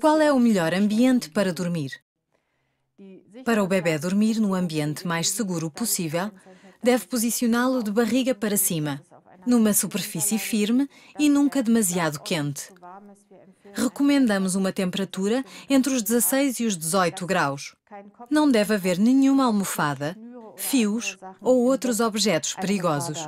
Qual é o melhor ambiente para dormir? Para o bebê dormir no ambiente mais seguro possível, deve posicioná-lo de barriga para cima, numa superfície firme e nunca demasiado quente. Recomendamos uma temperatura entre os 16 e os 18 graus. Não deve haver nenhuma almofada, fios ou outros objetos perigosos.